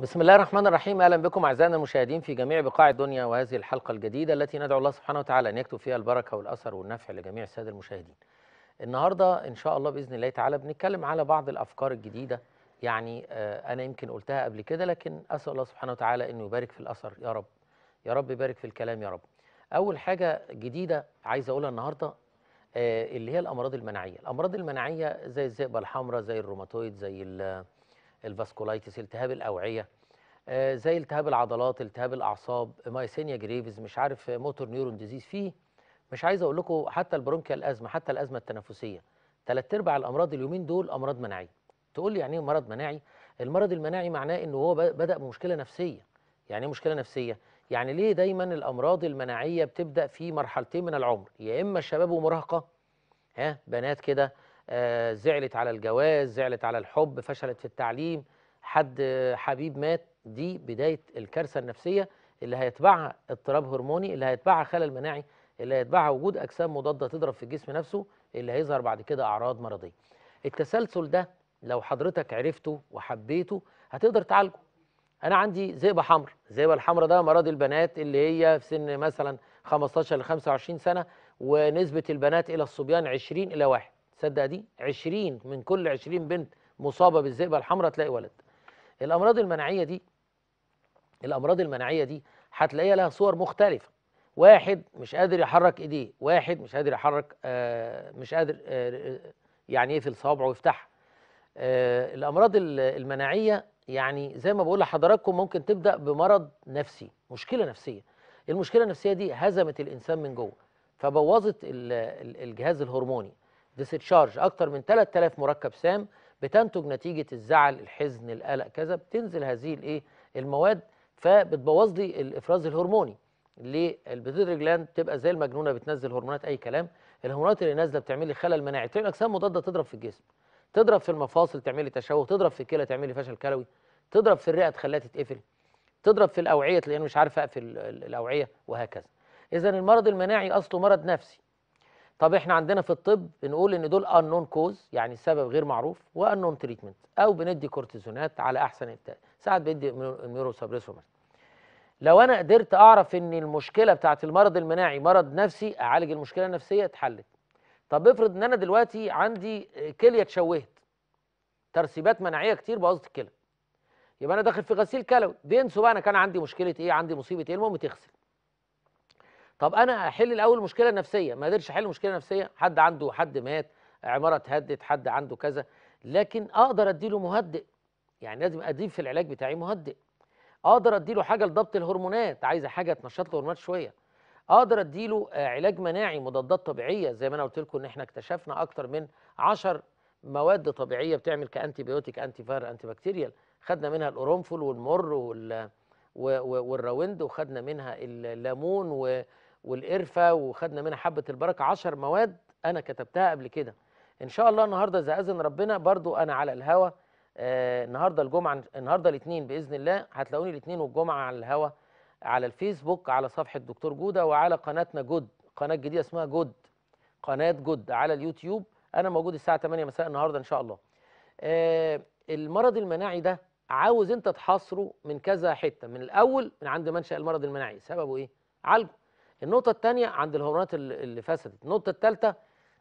بسم الله الرحمن الرحيم اهلا بكم اعزائنا المشاهدين في جميع بقاع الدنيا وهذه الحلقه الجديده التي ندعو الله سبحانه وتعالى ان يكتب فيها البركه والاثر والنفع لجميع الساده المشاهدين. النهارده ان شاء الله باذن الله تعالى بنتكلم على بعض الافكار الجديده يعني آه، انا يمكن قلتها قبل كده لكن اسال الله سبحانه وتعالى انه يبارك في الاثر يا رب. يا رب يبارك في الكلام يا رب. اول حاجه جديده عايز اقولها النهارده آه، اللي هي الامراض المناعيه، الامراض المناعيه زي الذئبه الحمراء زي الروماتويد زي الفاسكولايتس التهاب الاوعيه آه، زي التهاب العضلات التهاب الاعصاب مايسينيا جريفز مش عارف موتور نيورون ديزيز فيه مش عايز اقول لكم حتى البرونكيال ازمه حتى الازمه التنفسيه ثلاث ارباع الامراض اليومين دول امراض مناعيه تقول لي يعني ايه مرض مناعي المرض المناعي معناه ان هو بدا بمشكله نفسيه يعني ايه مشكله نفسيه يعني ليه دايما الامراض المناعيه بتبدا في مرحلتين من العمر يا اما الشباب ومراهقه ها بنات كده آه، زعلت على الجواز زعلت على الحب فشلت في التعليم حد حبيب مات دي بداية الكارثة النفسية اللي هيتبعها اضطراب هرموني اللي هيتبعها خلل مناعي اللي هيتبعها وجود أجسام مضادة تضرب في الجسم نفسه اللي هيظهر بعد كده أعراض مرضية التسلسل ده لو حضرتك عرفته وحبيته هتقدر تعالجه أنا عندي ذئبة حمر الذئبة الحمرا ده مرض البنات اللي هي في سن مثلا 15 ل 25 سنة ونسبة البنات إلى الصبيان 20 إلى 1 تصدق دي 20 من كل 20 بنت مصابه بالذئبه الحمراء تلاقي ولد الامراض المناعيه دي الامراض المناعيه دي هتلاقيها لها صور مختلفه واحد مش قادر يحرك ايديه واحد مش قادر يحرك آه مش قادر آه, آه، يعني يقفل صوابعه ويفتحها آه الامراض المناعيه يعني زي ما بقول لحضراتكم ممكن تبدا بمرض نفسي مشكله نفسيه المشكله النفسيه دي هزمت الانسان من جوه فبوظت الجهاز الهرموني ديسشارج اكتر من 3000 مركب سام بتنتج نتيجه الزعل الحزن القلق كذا بتنزل هذه الايه المواد فبتبوظ لي الافراز الهرموني للبيتوتري جلاند تبقى زي المجنونه بتنزل هرمونات اي كلام الهرمونات اللي نازله بتعمل لي خلل مناعي تلاقي اجسام مضاده تضرب في الجسم تضرب في المفاصل تعمل لي تشوه تضرب في الكلى تعمل لي فشل كلوي تضرب في الرئه تخليها تتقفل تضرب في الاوعيه تلاقيني مش عارف اقفل الاوعيه وهكذا اذا المرض المناعي اصله مرض نفسي طب احنا عندنا في الطب بنقول ان دول unknown كوز يعني سبب غير معروف وانون تريتمنت او بندي كورتيزونات على احسن التالي ساعات بدي سابريسو سبريسومر لو انا قدرت اعرف ان المشكله بتاعه المرض المناعي مرض نفسي اعالج المشكله النفسيه اتحلت طب افرض ان انا دلوقتي عندي كليه اتشوهت ترسيبات مناعيه كتير بوظت الكلى يبقى انا داخل في غسيل كلوي بينسوا بقى انا كان عندي مشكله ايه عندي مصيبه ايه المهم تغسل طب انا احل الاول مشكله نفسيه ما قدرتش احل مشكله نفسيه حد عنده حد مات عماره اتهدت حد عنده كذا لكن اقدر اديله مهدئ يعني لازم اضيف في العلاج بتاعي مهدئ اقدر اديله حاجه لضبط الهرمونات عايزه حاجه تنشط له الهرمونات شويه اقدر اديله آه، علاج مناعي مضادات طبيعيه زي ما انا قلت لكم ان احنا اكتشفنا اكتر من 10 مواد طبيعيه بتعمل كانتي بيوتيك انتي فاير انتي بكتيريال خدنا منها القرنفل والمر وال والراوند وخدنا منها الليمون والقرفه وخدنا منها حبه البركه 10 مواد انا كتبتها قبل كده ان شاء الله النهارده اذا اذن ربنا برضو انا على الهوى آه، النهارده الجمعه النهارده الاثنين باذن الله هتلاقوني الاثنين والجمعه على الهوى على الفيسبوك على صفحه دكتور جوده وعلى قناتنا جود قناه جديده اسمها جود قناه جود على اليوتيوب انا موجود الساعه 8 مساء النهارده ان شاء الله آه، المرض المناعي ده عاوز انت تحاصره من كذا حته من الاول من عند منشا المرض المناعي سببه ايه عالجه النقطه الثانيه عند الهرمونات اللي فسدت النقطه الثالثه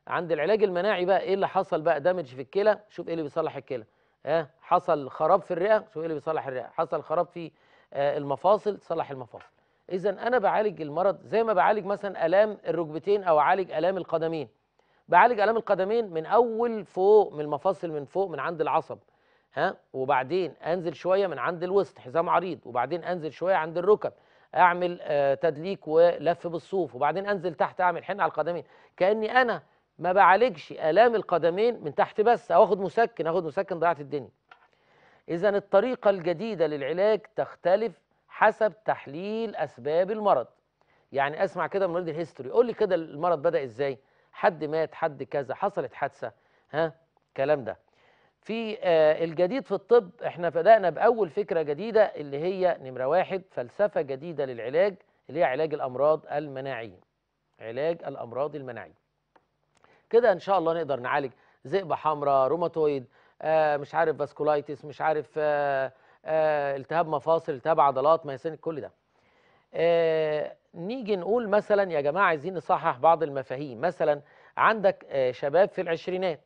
عند العلاج المناعي بقى ايه اللي حصل بقى دامج في الكلى شوف ايه اللي بيصلح الكلى ها آه، حصل خراب في الرئه شوف ايه اللي بيصلح الرئه حصل خراب في آه المفاصل صلح المفاصل اذا انا بعالج المرض زي ما بعالج مثلا الام الركبتين او اعالج الام القدمين بعالج الام القدمين من اول فوق من المفاصل من فوق من عند العصب ها وبعدين انزل شويه من عند الوسط حزام عريض وبعدين انزل شويه عند الركب اعمل آه، تدليك ولف بالصوف وبعدين انزل تحت اعمل حنه على القدمين كاني انا ما بعالجش الام القدمين من تحت بس او اخد مسكن اخد مسكن ضيعت الدنيا اذا الطريقه الجديده للعلاج تختلف حسب تحليل اسباب المرض يعني اسمع كده من مريض الهيستوري قول لي كده المرض بدا ازاي حد مات حد كذا حصلت حادثه ها الكلام ده في آه، الجديد في الطب احنا بدأنا بأول فكرة جديدة اللي هي نمرة واحد فلسفة جديدة للعلاج اللي هي علاج الأمراض المناعية علاج الأمراض المناعية كده إن شاء الله نقدر نعالج ذئبة حمراء روماتويد آه، مش عارف فاسكولايتس مش عارف آه، التهاب مفاصل التهاب عضلات مايسينك كل ده نيجي نقول مثلا يا جماعة عايزين نصحح بعض المفاهيم مثلا عندك شباب في العشرينات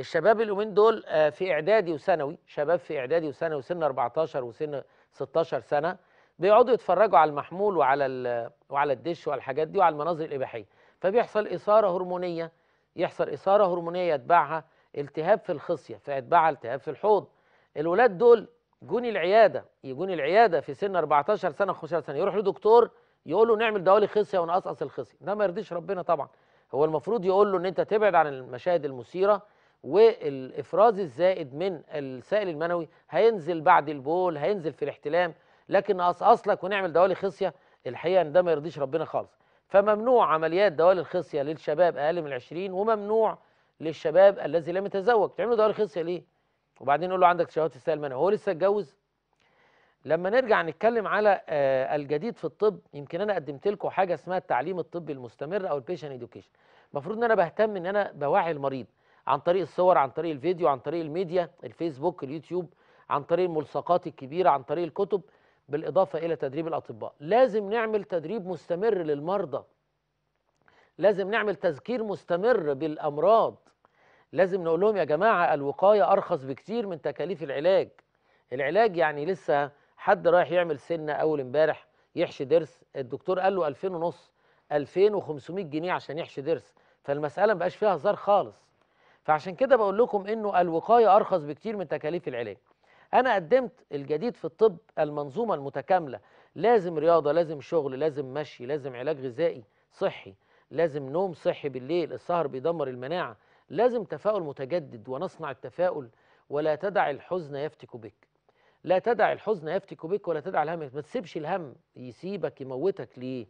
الشباب اليومين دول آه، في اعدادي وثانوي شباب في اعدادي وثانوي سن 14 وسن 16 سنه بيقعدوا يتفرجوا على المحمول وعلى وعلى الدش وعلى الحاجات دي وعلى المناظر الاباحيه فبيحصل اثاره هرمونيه يحصل اثاره هرمونيه يتبعها التهاب في الخصيه فيتبعها التهاب في الحوض الولاد دول جون العياده يجون العياده في سن 14 سنه 15 سنه يروح لدكتور يقول له نعمل دوالي خصيه ونقصقص الخصيه ده ما يرضيش ربنا طبعا هو المفروض يقول له ان انت تبعد عن المشاهد المثيره والافراز الزائد من السائل المنوي هينزل بعد البول هينزل في الاحتلام لكن اصلك ونعمل دوالي خصيه الحقيقه ان ده ما يرضيش ربنا خالص فممنوع عمليات دوالي الخصيه للشباب اقل من 20 وممنوع للشباب الذي لم يتزوج تعملوا دوالي خصيه ليه وبعدين نقول له عندك شهوات السائل المنوي هو لسه اتجوز لما نرجع نتكلم على آه، الجديد في الطب يمكن انا قدمت لكم حاجه اسمها التعليم الطبي المستمر او البيشن اديوكيشن المفروض ان انا بهتم ان انا بوعي المريض عن طريق الصور عن طريق الفيديو عن طريق الميديا الفيسبوك اليوتيوب عن طريق الملصقات الكبيرة عن طريق الكتب بالإضافة إلى تدريب الأطباء لازم نعمل تدريب مستمر للمرضى لازم نعمل تذكير مستمر بالأمراض لازم نقول لهم يا جماعة الوقاية أرخص بكتير من تكاليف العلاج العلاج يعني لسه حد رايح يعمل سنة أول امبارح يحشي ضرس الدكتور قال له 2000 ونص 2500 جنيه عشان يحشي ضرس فالمسألة مبقاش فيها هزار خالص فعشان كده بقول لكم انه الوقايه ارخص بكتير من تكاليف العلاج انا قدمت الجديد في الطب المنظومه المتكامله لازم رياضه لازم شغل لازم مشي لازم علاج غذائي صحي لازم نوم صحي بالليل السهر بيدمر المناعه لازم تفاؤل متجدد ونصنع التفاؤل ولا تدع الحزن يفتك بك لا تدع الحزن يفتك بك ولا تدع الهم ما تسيبش الهم يسيبك يموتك ليه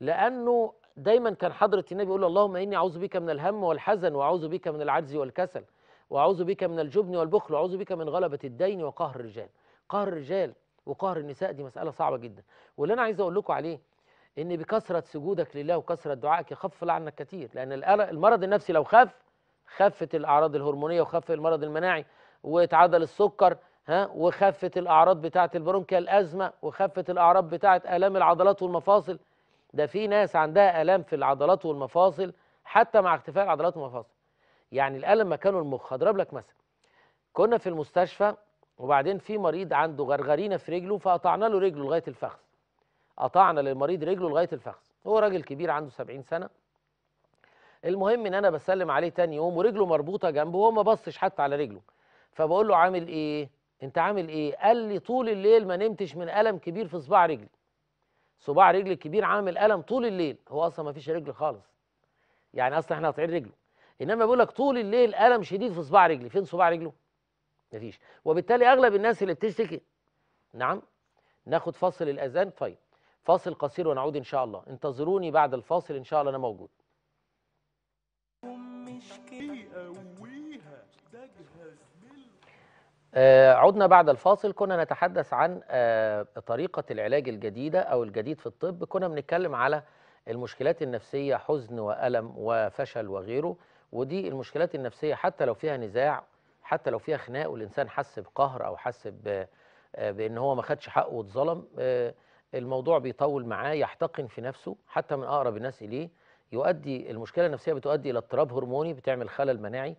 لانه دايما كان حضرة النبي يقول اللهم إني أعوذ بك من الهم والحزن وأعوذ بك من العجز والكسل وأعوذ بك من الجبن والبخل وأعوذ بك من غلبة الدين وقهر الرجال قهر الرجال وقهر النساء دي مسألة صعبة جدا واللي أنا عايز أقول لكم عليه إن بكثرة سجودك لله وكثرة دعائك يخف عنك كتير لأن المرض النفسي لو خف خفت الأعراض الهرمونية وخف المرض المناعي واتعدل السكر ها وخفت الأعراض بتاعة البرونكيا الأزمة وخفت الأعراض بتاعة آلام العضلات والمفاصل ده في ناس عندها الام في العضلات والمفاصل حتى مع اختفاء العضلات والمفاصل يعني الالم مكانه المخ هضرب لك مثلا كنا في المستشفى وبعدين في مريض عنده غرغرينه في رجله فقطعنا له رجله لغايه الفخذ قطعنا للمريض رجله لغايه الفخذ هو راجل كبير عنده 70 سنه المهم ان انا بسلم عليه تاني يوم ورجله مربوطه جنبه وهو ما بصش حتى على رجله فبقول له عامل ايه انت عامل ايه قال لي طول الليل ما نمتش من الم كبير في صباع رجلي صباع رجل الكبير عامل الم طول الليل هو اصلا ما فيش رجل خالص يعني اصلا احنا قاطعين رجله انما بيقول لك طول الليل الم شديد في صباع رجلي فين صباع رجله مفيش وبالتالي اغلب الناس اللي بتشتكي نعم ناخد فاصل الاذان طيب فاصل قصير ونعود ان شاء الله انتظروني بعد الفاصل ان شاء الله انا موجود آه، عدنا بعد الفاصل كنا نتحدث عن آه، طريقة العلاج الجديدة أو الجديد في الطب كنا بنتكلم على المشكلات النفسية حزن وألم وفشل وغيره ودي المشكلات النفسية حتى لو فيها نزاع حتى لو فيها خناق والإنسان حس بقهر أو حس آه، بأن هو ما خدش حقه واتظلم الموضوع بيطول معاه يحتقن في نفسه حتى من أقرب الناس إليه يؤدي المشكلة النفسية بتؤدي إلى اضطراب هرموني بتعمل خلل مناعي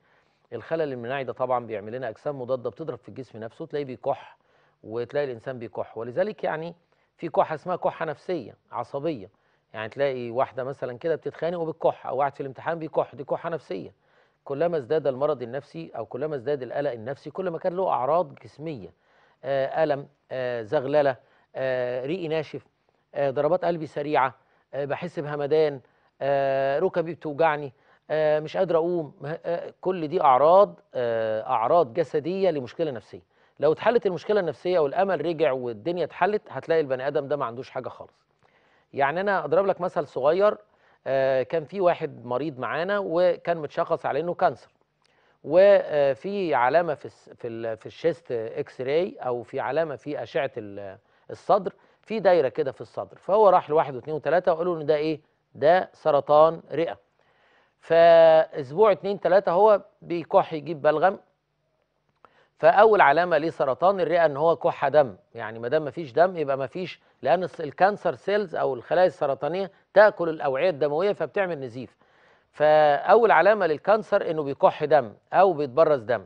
الخلل المناعي ده طبعا بيعمل لنا اجسام مضاده بتضرب في الجسم نفسه تلاقيه بيكح وتلاقي الانسان بيكح ولذلك يعني في كحه اسمها كحه نفسيه عصبيه يعني تلاقي واحده مثلا كده بتتخانق وبتكح او واحد في الامتحان بيكح دي كحه نفسيه كلما ازداد المرض النفسي او كلما ازداد القلق النفسي كلما كان له اعراض جسميه آآ آه، الم آآ آه، زغلله آه ريقي ناشف آه، ضربات قلبي سريعه بحس بهمدان ركبي بتوجعني آه، مش قادر اقوم آه، كل دي اعراض آه، اعراض جسديه لمشكله نفسيه لو اتحلت المشكله النفسيه والامل رجع والدنيا اتحلت هتلاقي البني ادم ده ما عندوش حاجه خالص يعني انا اضرب لك مثل صغير كان في واحد مريض معانا وكان متشخص على انه كانسر وفي علامه في في في الشيست اكس راي او في علامه في اشعه الصدر في دايره كده في الصدر فهو راح لواحد واثنين وثلاثه وقالوا له ده ايه ده سرطان رئه فاسبوع اتنين تلاته هو بيكح يجيب بلغم فاول علامه لسرطان الرئه ان هو كحه دم يعني ما دام ما فيش دم يبقى ما فيش لان الكانسر سيلز او الخلايا السرطانيه تاكل الاوعيه الدمويه فبتعمل نزيف فاول علامه للكانسر انه بيكح دم او بيتبرز دم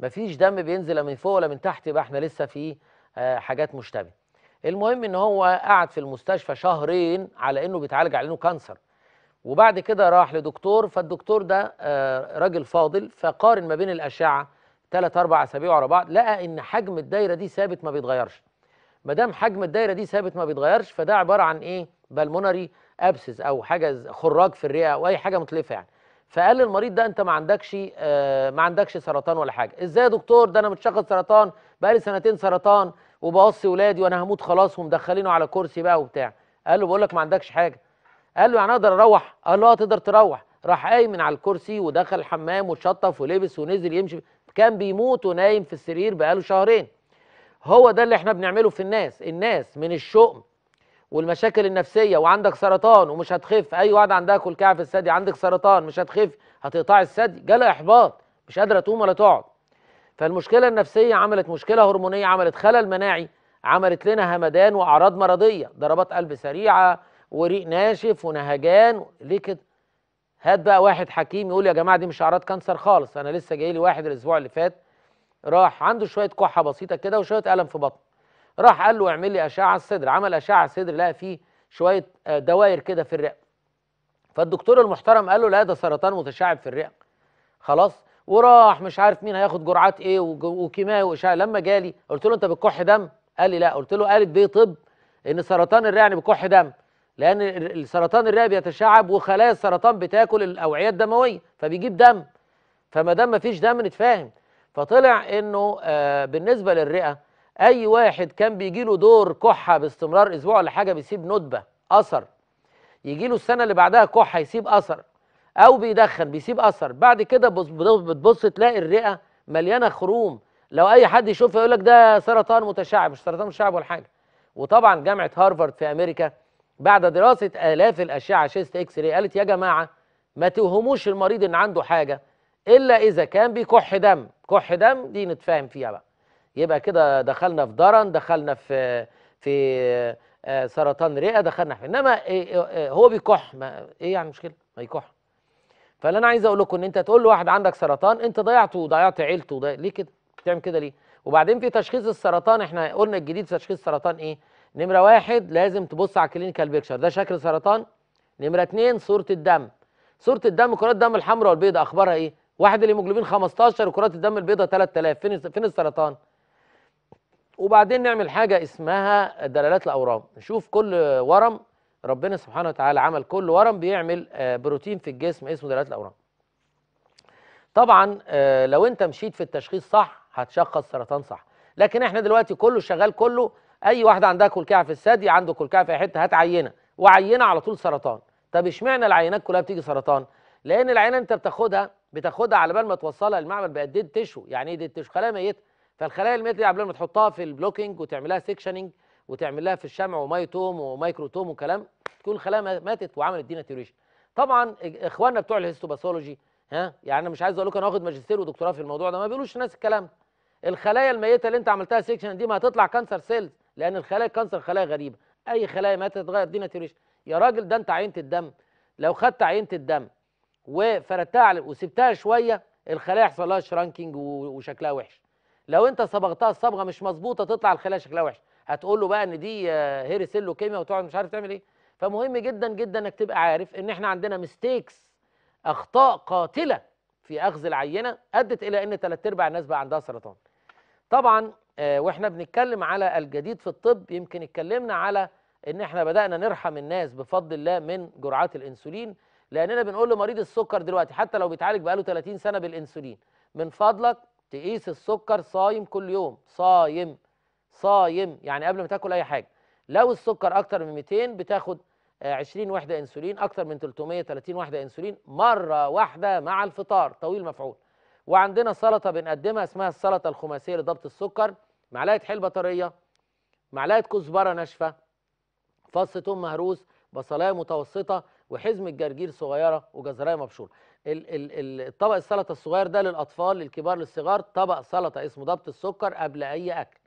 ما فيش دم بينزل لا من فوق ولا من تحت يبقى احنا لسه في آه، حاجات مشتبه المهم ان هو قعد في المستشفى شهرين على انه بيتعالج على انه كانسر وبعد كده راح لدكتور فالدكتور ده آه، راجل فاضل فقارن ما بين الاشعه ثلاث اربع اسابيع ورا بعض لقى ان حجم الدايره دي ثابت ما بيتغيرش ما دام حجم الدايره دي ثابت ما بيتغيرش فده عباره عن ايه بالمونري ابسس او حاجه خراج في الرئه او اي حاجه متلفه يعني فقال للمريض ده انت ما عندكش آه ما عندكش سرطان ولا حاجه ازاي يا دكتور ده انا متشخص سرطان بقالي سنتين سرطان وبوصي ولادي وانا هموت خلاص ومدخلينه على كرسي بقى وبتاع قال له بقول لك ما عندكش حاجه قال له يعني اقدر اروح قال له اه تقدر تروح راح قايم من على الكرسي ودخل الحمام واتشطف ولبس ونزل يمشي كان بيموت ونايم في السرير بقاله شهرين هو ده اللي احنا بنعمله في الناس الناس من الشؤم والمشاكل النفسيه وعندك سرطان ومش هتخف اي واحد عندها كعب في الثدي عندك سرطان مش هتخف هتقطع الثدي جالها احباط مش قادره تقوم ولا تقعد فالمشكله النفسيه عملت مشكله هرمونيه عملت خلل مناعي عملت لنا همدان واعراض مرضيه ضربات قلب سريعه وريق ناشف ونهجان ليه كده هات بقى واحد حكيم يقول يا جماعه دي مش اعراض كانسر خالص انا لسه جاي لي واحد الاسبوع اللي فات راح عنده شويه كحه بسيطه كده وشويه الم في بطنه راح قال له اعمل لي اشعه الصدر عمل اشعه الصدر لقى فيه شويه آه، دوائر كده في الرئه فالدكتور المحترم قال له لا ده سرطان متشعب في الرئه خلاص وراح مش عارف مين هياخد جرعات ايه وكيماوي واشعه لما جالي قلت له انت بتكح دم قال لي لا قلت له قالت بيه طب ان سرطان الرئه يعني بكح دم لان السرطان الرئه بيتشعب وخلايا السرطان بتاكل الاوعيه الدمويه فبيجيب دم فما دام مفيش دم نتفاهم فطلع انه آه بالنسبه للرئه اي واحد كان بيجي له دور كحه باستمرار اسبوع ولا حاجه بيسيب ندبه اثر يجي له السنه اللي بعدها كحه يسيب اثر او بيدخن بيسيب اثر بعد كده بتبص تلاقي الرئه مليانه خروم لو اي حد يشوفها يقول لك ده سرطان متشعب مش سرطان متشعب ولا حاجه وطبعا جامعه هارفارد في امريكا بعد دراسة آلاف الأشعة شيست إكس راي قالت يا جماعة ما توهموش المريض إن عنده حاجة إلا إذا كان بيكح دم كح دم دي نتفاهم فيها بقى يبقى كده دخلنا في درن دخلنا في في آه، سرطان رئة دخلنا في إنما إيه، إيه، إيه، هو بيكح ما إيه يعني مشكلة ما يكح فاللي أنا عايز أقول لكم إن أنت تقول لواحد عندك سرطان أنت ضيعته وضيعت عيلته ده ليه كده؟ بتعمل كده ليه؟ وبعدين في تشخيص السرطان احنا قلنا الجديد في تشخيص السرطان ايه؟ نمره واحد لازم تبص على الكلينيكال بيكشر ده شكل سرطان نمره اتنين صوره الدم صوره الدم كرات الدم الحمراء والبيضاء اخبارها ايه واحد الهيموجلوبين 15 وكرات الدم البيضاء 3000 فين فين السرطان وبعدين نعمل حاجه اسمها دلالات الاورام نشوف كل ورم ربنا سبحانه وتعالى عمل كل ورم بيعمل آه، بروتين في الجسم اسمه دلالات الاورام طبعا آه، لو انت مشيت في التشخيص صح هتشخص سرطان صح لكن احنا دلوقتي كله شغال كله اي واحده عندها كلكعه في الثدي عنده كلكعه في حته هات عينه وعينه على طول سرطان طب اشمعنى العينات كلها بتيجي سرطان لان العينه انت بتاخدها بتاخدها على بال ما توصلها للمعمل بقت ديد تشو يعني ايه ديد تشو خلايا ميته فالخلايا الميته دي على ما تحطها في البلوكينج وتعملها سيكشننج وتعمل لها في الشمع ومايتوم ومايكروتوم وكلام تكون خلايا ماتت وعملت ديناتيوريشن طبعا اخواننا بتوع الهيستوباثولوجي ها يعني انا مش عايز اقول لكم انا واخد ماجستير ودكتوراه في الموضوع ده ما بيقولوش ناس الكلام الخلايا الميته اللي انت عملتها سيكشن دي ما هتطلع كانسر سيلز لان الخلايا الكانسر خلايا غريبه اي خلايا ما تتغير دينا تيوريشن يا راجل ده انت عينه الدم لو خدت عينه الدم وفردتها وسبتها شويه الخلايا يحصل لها شرانكينج وشكلها وحش لو انت صبغتها الصبغه مش مظبوطه تطلع الخلايا شكلها وحش هتقول له بقى ان دي آه، هيري سيلو كيمياء وتقعد مش عارف تعمل ايه فمهم جدا جدا انك تبقى عارف ان احنا عندنا ميستيكس اخطاء قاتله في اخذ العينه ادت الى ان ثلاث ارباع الناس بقى عندها سرطان طبعا آه، واحنا بنتكلم على الجديد في الطب يمكن اتكلمنا على ان احنا بدانا نرحم الناس بفضل الله من جرعات الانسولين لاننا بنقول لمريض السكر دلوقتي حتى لو بيتعالج بقاله 30 سنه بالانسولين من فضلك تقيس السكر صايم كل يوم صايم صايم يعني قبل ما تاكل اي حاجه لو السكر اكتر من 200 بتاخد 20 آه، وحده انسولين اكتر من 330 وحده انسولين مره واحده مع الفطار طويل مفعول وعندنا سلطه بنقدمها اسمها السلطه الخماسيه لضبط السكر معلقه حلبه طريه معلقه كزبره ناشفه فص ثوم مهروس بصلايه متوسطه وحزم الجرجير صغيره وجزرايه مبشوره الطبق السلطه الصغير ده للاطفال للكبار للصغار طبق سلطه اسمه ضبط السكر قبل اي اكل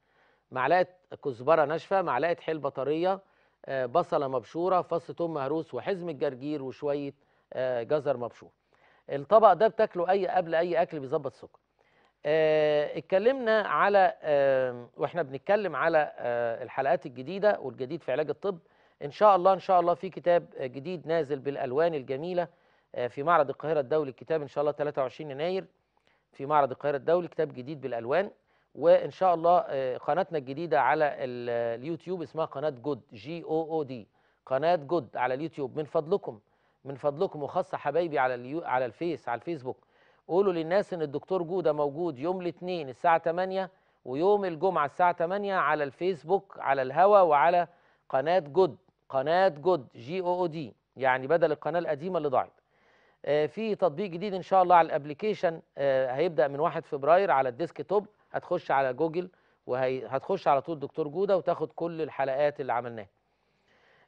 معلقه كزبره ناشفه معلقه حلبه طريه آه، بصله مبشوره فص ثوم مهروس وحزم الجرجير وشويه آه، جزر مبشور الطبق ده بتاكله اي قبل اي اكل بيظبط السكر آه اتكلمنا على آه واحنا بنتكلم على آه الحلقات الجديده والجديد في علاج الطب ان شاء الله ان شاء الله في كتاب جديد نازل بالالوان الجميله آه في معرض القاهره الدولي الكتاب ان شاء الله 23 يناير في معرض القاهره الدولي كتاب جديد بالالوان وان شاء الله آه قناتنا الجديده على آه، اليوتيوب اسمها قناه جود جي او او دي قناه جود على اليوتيوب من فضلكم من فضلكم وخاصه حبايبي على اليو على الفيس على الفيسبوك قولوا للناس ان الدكتور جوده موجود يوم الاثنين الساعه 8 ويوم الجمعه الساعه 8 على الفيسبوك على الهوا وعلى قناه جود قناه جود جي او او دي يعني بدل القناه القديمه اللي ضاعت آه في تطبيق جديد ان شاء الله على الابلكيشن آه هيبدا من 1 فبراير على الديسك توب هتخش على جوجل وهتخش على طول دكتور جوده وتاخد كل الحلقات اللي عملناها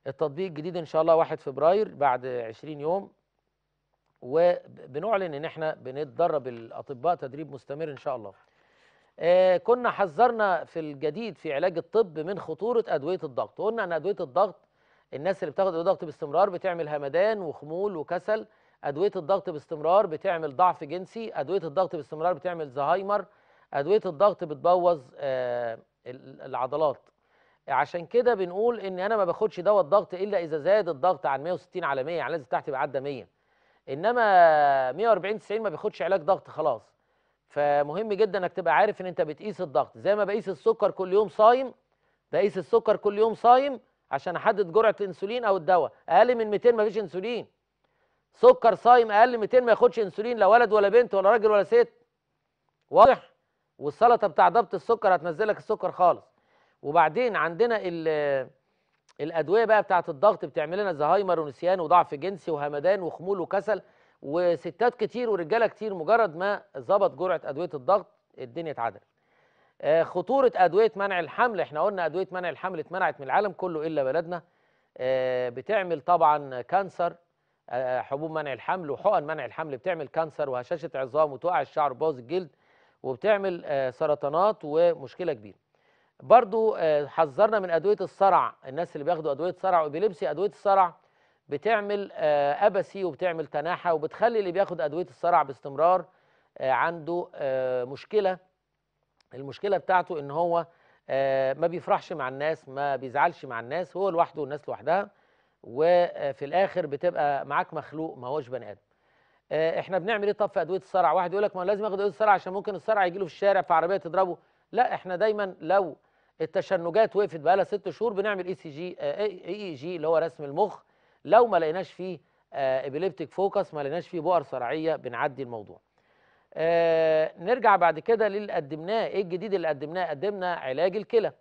التطبيق الجديد ان شاء الله 1 فبراير بعد 20 يوم وبنعلن ان احنا بنتدرب الاطباء تدريب مستمر ان شاء الله آه كنا حذرنا في الجديد في علاج الطب من خطوره ادويه الضغط قلنا ان ادويه الضغط الناس اللي بتاخد ادويه الضغط باستمرار بتعمل همدان وخمول وكسل ادويه الضغط باستمرار بتعمل ضعف جنسي ادويه الضغط باستمرار بتعمل زهايمر ادويه الضغط بتبوظ آه العضلات عشان كده بنقول ان انا ما باخدش دواء الضغط الا اذا زاد الضغط عن 160 على 100 يعني لازم تحت يبقى عدى 100 انما 140 90 ما بياخدش علاج ضغط خلاص فمهم جدا انك تبقى عارف ان انت بتقيس الضغط زي ما بقيس السكر كل يوم صايم بقيس السكر كل يوم صايم عشان احدد جرعه الانسولين او الدواء اقل من 200 ما فيش انسولين سكر صايم اقل من 200 ما ياخدش انسولين لا ولد ولا بنت ولا راجل ولا ست واضح والسلطه بتاع ضبط السكر هتنزلك السكر خالص وبعدين عندنا الادويه بقى بتاعت الضغط بتعمل لنا زهايمر ونسيان وضعف جنسي وهمدان وخمول وكسل وستات كتير ورجاله كتير مجرد ما ظبط جرعه ادويه الضغط الدنيا اتعدلت آه، خطوره ادويه منع الحمل احنا قلنا ادويه منع الحمل اتمنعت من العالم كله الا بلدنا آه، بتعمل طبعا كانسر آه، حبوب منع الحمل وحقن منع الحمل بتعمل كانسر وهشاشه عظام وتقع الشعر وبوظ الجلد وبتعمل سرطانات ومشكله كبيره برضو آه، حذرنا من ادويه الصرع الناس اللي بياخدوا ادويه صرع وبيلبسي ادويه الصرع بتعمل آه، ابسي وبتعمل تناحه وبتخلي اللي بياخد ادويه الصرع باستمرار آه، عنده مشكله المشكله بتاعته ان هو ما بيفرحش مع الناس ما بيزعلش مع الناس هو لوحده والناس لوحدها وفي الاخر بتبقى معاك مخلوق ما هوش بني ادم احنا بنعمل ايه طب في ادويه الصرع واحد يقول لك ما لازم اخد ادويه الصرع عشان ممكن الصرع يجي له في الشارع في عربيه تضربه لا احنا دايما لو التشنجات وقفت بقالها ست شهور بنعمل اي سي جي اي اي جي اللي هو رسم المخ لو ما لقيناش فيه ابيليبتيك آه، فوكس ما لقيناش فيه بؤر صرعيه بنعدي الموضوع آه نرجع بعد كده للي قدمناه ايه الجديد اللي قدمناه قدمنا علاج الكلى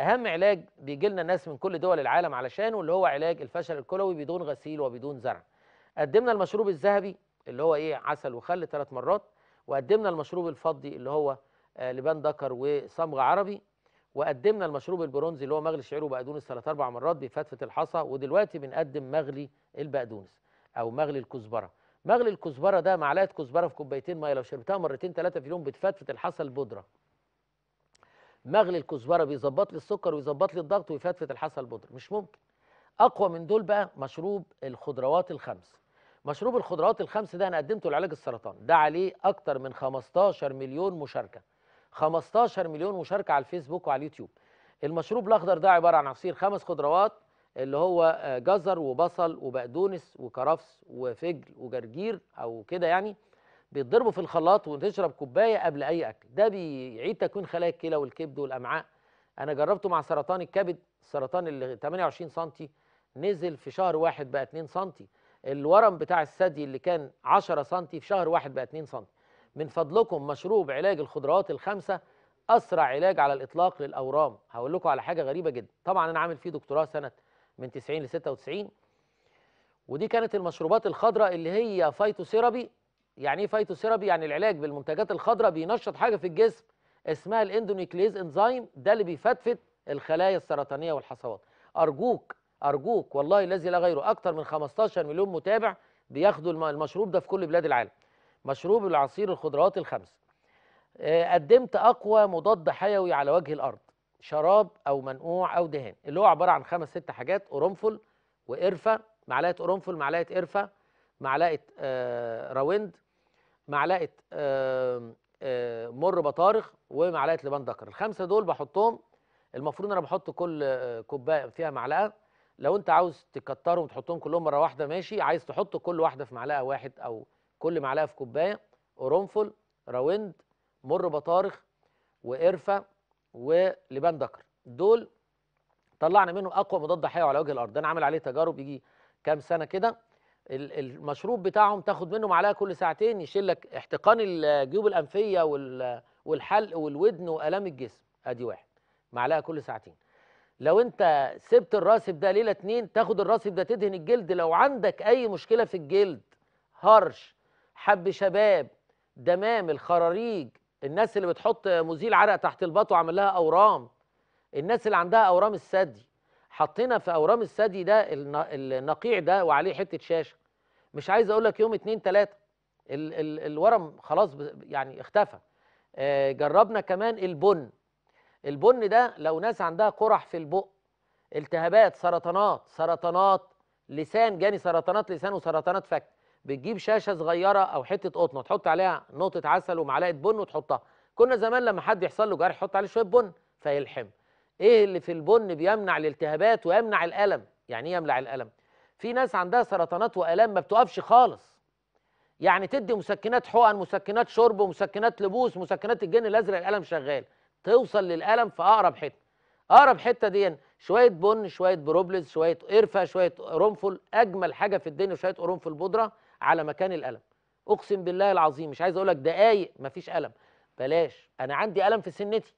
اهم علاج بيجي لنا ناس من كل دول العالم علشانه اللي هو علاج الفشل الكلوي بدون غسيل وبدون زرع قدمنا المشروب الذهبي اللي هو ايه عسل وخل ثلاث مرات وقدمنا المشروب الفضي اللي هو آه، لبان دكر وصمغ عربي وقدمنا المشروب البرونزي اللي هو مغلي الشعير وبقدونس ثلاث اربع مرات بفتفه الحصى ودلوقتي بنقدم مغلي البقدونس او مغلي الكزبره مغلي الكزبره ده معلقه كزبره في كوبايتين ميه لو شربتها مرتين ثلاثه في اليوم بتفتفت الحصى البودره مغلي الكزبره بيظبط لي السكر ويظبط لي الضغط ويفتفت الحصى البودره مش ممكن اقوى من دول بقى مشروب الخضروات الخمس مشروب الخضروات الخمس ده انا قدمته لعلاج السرطان ده عليه اكتر من 15 مليون مشاركه 15 مليون مشاركه على الفيسبوك وعلى اليوتيوب المشروب الاخضر ده عباره عن عصير خمس خضروات اللي هو آه، جزر وبصل وبقدونس وكرفس وفجل وجرجير او كده يعني بيتضربوا في الخلاط وتشرب كوبايه قبل اي اكل ده بيعيد تكوين خلايا الكلى والكبد والامعاء انا جربته مع سرطان الكبد السرطان اللي 28 سم نزل في شهر واحد بقى 2 سم الورم بتاع الثدي اللي كان 10 سم في شهر واحد بقى 2 سم من فضلكم مشروب علاج الخضروات الخمسة أسرع علاج على الإطلاق للأورام هقول لكم على حاجة غريبة جدا طبعا أنا عامل فيه دكتوراه سنة من 90 ل 96 ودي كانت المشروبات الخضراء اللي هي فايتوثيرابي يعني ايه فايتوثيرابي يعني العلاج بالمنتجات الخضراء بينشط حاجة في الجسم اسمها الاندونيكليز انزيم ده اللي بيفتفت الخلايا السرطانية والحصوات أرجوك أرجوك والله الذي لا غيره أكتر من 15 مليون متابع بياخدوا المشروب ده في كل بلاد العالم مشروب العصير الخضروات الخمس آه، قدمت أقوى مضاد حيوي على وجه الأرض شراب أو منقوع أو دهان اللي هو عبارة عن خمس ست حاجات قرنفل وقرفة معلقة قرنفل معلقة قرفة معلقة آه، راوند معلقة مر بطارخ ومعلقة لبان دكر الخمسة دول بحطهم المفروض أنا بحط كل آه، كوباية فيها معلقة لو أنت عاوز تكترهم تحطهم كلهم مرة واحدة ماشي عايز تحط كل واحدة في معلقة واحد أو كل معلقه في كوبايه قرنفل راوند مر بطارخ وقرفه ولبان دكر دول طلعنا منه اقوى مضاد حيوي على وجه الارض ده انا عامل عليه تجارب يجي كام سنه كده المشروب بتاعهم تاخد منه معلقه كل ساعتين يشيل لك احتقان الجيوب الانفيه والحلق والودن والام الجسم ادي واحد معلقه كل ساعتين لو انت سبت الراسب ده ليله اتنين تاخد الراسب ده تدهن الجلد لو عندك اي مشكله في الجلد هرش حب شباب دمام الخراريج الناس اللي بتحط مزيل عرق تحت البط وعمل لها اورام الناس اللي عندها اورام الثدي حطينا في اورام الثدي ده النقيع ده وعليه حته شاشه مش عايز اقول لك يوم اتنين تلاته ال ال الورم خلاص يعني اختفى آه جربنا كمان البن البن ده لو ناس عندها قرح في البق التهابات سرطانات سرطانات لسان جاني سرطانات لسان وسرطانات فك بتجيب شاشه صغيره او حته قطنه تحط عليها نقطه عسل ومعلقه بن وتحطها كنا زمان لما حد يحصل له جرح يحط عليه شويه بن فيلحم ايه اللي في البن بيمنع الالتهابات ويمنع الالم يعني ايه يمنع الالم في ناس عندها سرطانات والام ما بتقفش خالص يعني تدي مسكنات حقن مسكنات شرب مسكنات لبوس مسكنات الجن الازرق الالم شغال توصل للالم في اقرب حته اقرب حته دي شويه بن شويه بروبلز شويه قرفه شويه قرنفل اجمل حاجه في الدنيا شويه قرنفل بودره على مكان الالم اقسم بالله العظيم مش عايز اقول لك دقايق مفيش الم بلاش انا عندي الم في سنتي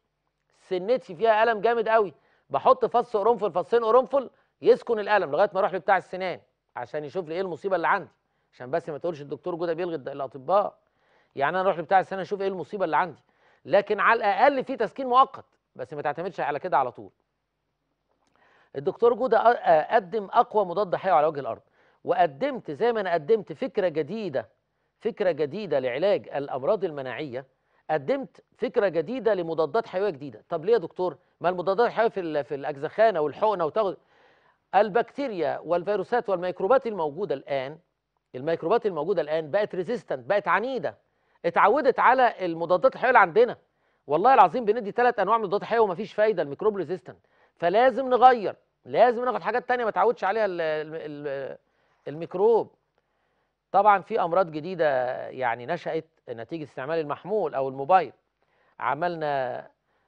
سنتي فيها الم جامد قوي بحط فص قرنفل فصين قرنفل يسكن الالم لغايه ما اروح لبتاع السنان عشان يشوف لي ايه المصيبه اللي عندي عشان بس ما تقولش الدكتور جوده بيلغي الاطباء يعني انا اروح لبتاع السنان اشوف ايه المصيبه اللي عندي لكن على الاقل في تسكين مؤقت بس ما تعتمدش على كده على طول الدكتور جوده قدم اقوى مضاد حيوي على وجه الارض وقدمت زي ما انا قدمت فكره جديده فكره جديده لعلاج الامراض المناعيه قدمت فكره جديده لمضادات حيويه جديده طب ليه يا دكتور ما المضادات الحيويه في في الاجزخانه والحقنه وتاخد البكتيريا والفيروسات والميكروبات الموجوده الان الميكروبات الموجوده الان بقت ريزيستنت بقت عنيده اتعودت على المضادات الحيويه اللي عندنا والله العظيم بندي ثلاث انواع من المضادات الحيويه ومفيش فايده الميكروب ريزيستنت فلازم نغير لازم ناخد حاجات تانية ما تعودش عليها ال ال الميكروب طبعا في امراض جديده يعني نشات نتيجه استعمال المحمول او الموبايل عملنا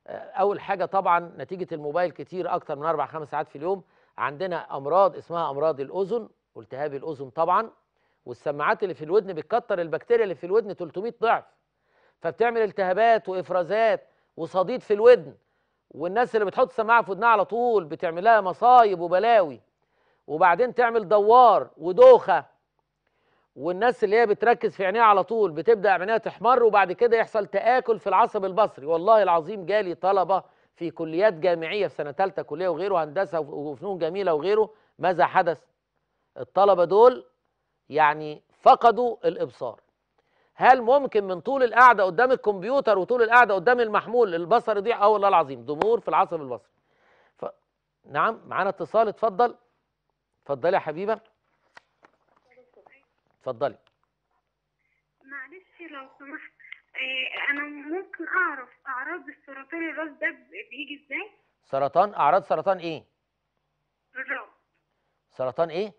آه، اول حاجه طبعا نتيجه الموبايل كتير اكتر من اربع خمس ساعات في اليوم عندنا امراض اسمها امراض الاذن والتهاب الاذن طبعا والسماعات اللي في الودن بتكتر البكتيريا اللي في الودن 300 ضعف فبتعمل التهابات وافرازات وصديد في الودن والناس اللي بتحط سماعه في ودنها على طول بتعمل لها مصايب وبلاوي وبعدين تعمل دوار ودوخه والناس اللي هي بتركز في عينيها على طول بتبدا عينيها تحمر وبعد كده يحصل تاكل في العصب البصري والله العظيم جالي طلبه في كليات جامعيه في سنه ثالثه كليه وغيره هندسه وفنون جميله وغيره ماذا حدث؟ الطلبه دول يعني فقدوا الابصار هل ممكن من طول القعده قدام الكمبيوتر وطول القعده قدام المحمول البصر يضيع اه والله العظيم ضمور في العصب البصري ف... نعم معانا اتصال اتفضل اتفضلي يا حبيبه اتفضلي معلش لو سمحت إيه انا ممكن اعرف اعراض السرطان الراس ده بيجي ازاي سرطان اعراض سرطان ايه الراس سرطان ايه